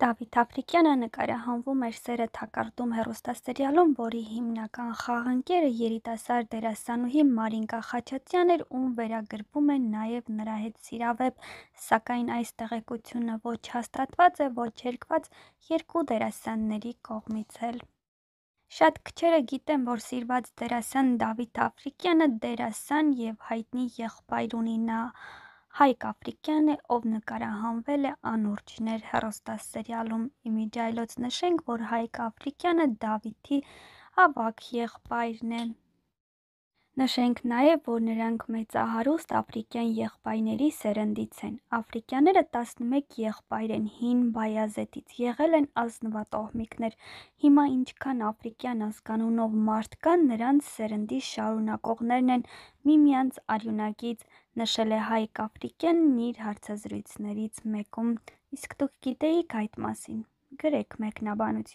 Դավիթ Աֆրիկյանը նկարահանվում էր «Սերը թակարդում» հեռուստասերիալում, որի հիմնական խաղընկերը երիտասարդ դերասանուհի Մարինկա Խաչատրյանն էր, ում վերագրվում է նաև նրա հետ սիրավեպ, սակայն այս տեղեկությունը ոչ հաստատված է, ոչ երգված երկու դերասանների կողմից էլ։ Շատ քչերը գիտեն, որ սիրված դերասան Դավիթ Աֆրիկյանը դերասան և հայտնի եղբայր ունի։ Նա Հայկ Աֆրիկյանն է, ով նկարահանվել է «Անուրջներ» հեռուստասերիալում։ Իմիջիայլոց նշենք, որ Հայկ Աֆրիկյանը Դավիթի ավագ եղբայրն է։ Նշենք նաև, որ նրանք մեծահարուստ աֆրիկյան եղբայրների սերնդից են։ Աֆրիկյաները 11 եղբայր են հին բայազետից, եղել են ազնվատոհմիկներ։ Հիմա ինչքան աֆրիկյան ազգանունով մարդ կան, նրանց սերնդի շարունակողներն են միմյանց արյունակից, նշել է Հայկ Աֆրիկյանն իր հարցազրույցներից մեկում։ Իսկ դուք գիտեիք այդ մասին։ Գրեք մեկնաբանություն